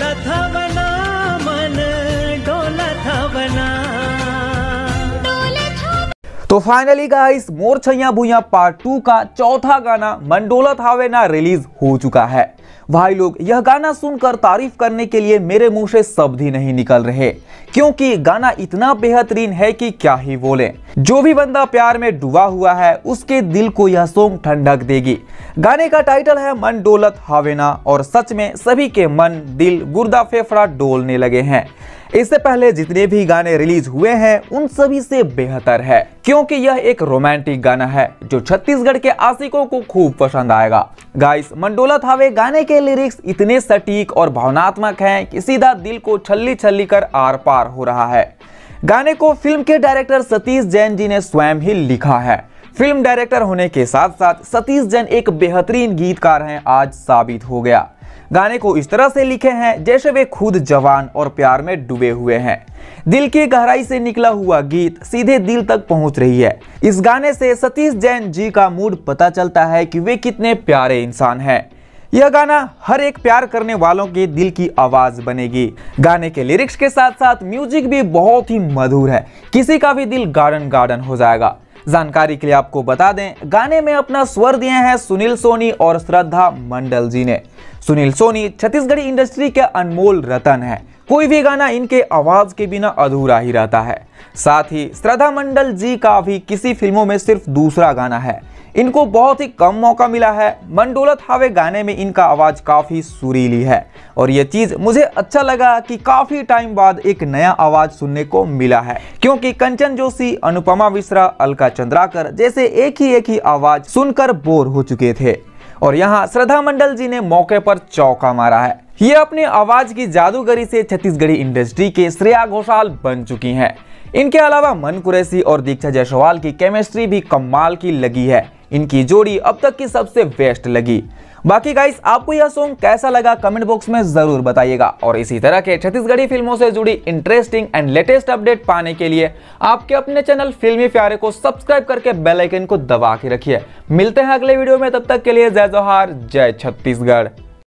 प्रथम तो finally guys मोर छैया भूया पार्ट टू का चौथा गाना मंडोला थावेना रिलीज हो चुका है भाई लोग यह गाना सुनकर तारीफ करने के लिए मेरे मुंह से शब्द ही नहीं निकल रहे क्योंकि गाना इतना बेहतरीन है कि क्या ही बोले जो भी बंदा प्यार में डूबा हुआ है उसके दिल को यह सॉन्ग ठंडक देगी गाने का टाइटल है मन डोलत हावेना और सच में सभी के मन दिल गुर्दा फेफड़ा डोलने लगे हैं इससे पहले जितने भी गाने रिलीज हुए हैं उन सभी से बेहतर है क्योंकि यह एक रोमांटिक गाना है जो छत्तीसगढ़ के आशिकों को खूब पसंद आएगा गाइस मंडोला थावे गाने के लिरिक्स इतने सटीक और भावनात्मक हैं कि सीधा दिल को छल्ली छल्ली कर आर पार हो रहा है गाने को फिल्म के डायरेक्टर सतीश जैन जी ने स्वयं ही लिखा है फिल्म डायरेक्टर होने के साथ साथ सतीश जैन एक बेहतरीन गीतकार हैं आज साबित हो गया गाने को इस तरह से लिखे हैं जैसे वे खुद जवान और प्यार में डूबे हुए हैं दिल की गहराई से निकला हुआ गीत सीधे दिल तक पहुंच रही है इस गाने से सतीश जैन जी का मूड पता चलता है कि वे कितने प्यारे इंसान हैं यह गाना हर एक प्यार करने वालों के दिल की आवाज बनेगी गाने के लिरिक्स के साथ साथ म्यूजिक भी बहुत ही मधुर है किसी का भी दिल गार्डन गार्डन हो जाएगा जानकारी के लिए आपको बता दें गाने में अपना स्वर दिए हैं सुनील सोनी और श्रद्धा मंडल जी ने सुनील सोनी छत्तीसगढ़ी इंडस्ट्री के अनमोल रतन है कोई भी गाना इनके आवाज के बिना अधूरा ही रहता है साथ ही श्रद्धा मंडल जी का भी किसी फिल्मों में सिर्फ दूसरा गाना है इनको बहुत ही कम मौका मिला है मंडोलत हावे गाने में इनका आवाज़ काफ़ी सुरीली है और ये चीज़ मुझे अच्छा लगा कि काफ़ी टाइम बाद एक नया आवाज़ सुनने को मिला है क्योंकि कंचन जोशी अनुपमा मिश्रा अलका चंद्राकर जैसे एक ही एक ही आवाज़ सुनकर बोर हो चुके थे और यहाँ श्रद्धा मंडल जी ने मौके पर चौका मारा है ये अपने आवाज की जादूगरी से छत्तीसगढ़ी इंडस्ट्री के श्रेया घोषाल बन चुकी हैं इनके अलावा मन कुरैसी और दीक्षा जायसवाल की केमिस्ट्री भी कमाल की लगी है इनकी जोड़ी अब तक की सबसे बेस्ट लगी बाकी गाइस आपको यह सॉन्ग कैसा लगा कमेंट बॉक्स में जरूर बताइएगा और इसी तरह के छत्तीसगढ़ी फिल्मों से जुड़ी इंटरेस्टिंग एंड लेटेस्ट अपडेट पाने के लिए आपके अपने चैनल फिल्मी प्यारे को सब्सक्राइब करके बेल आइकन को दबा के रखिए मिलते हैं अगले वीडियो में तब तक के लिए जय जोहार जय छत्तीसगढ़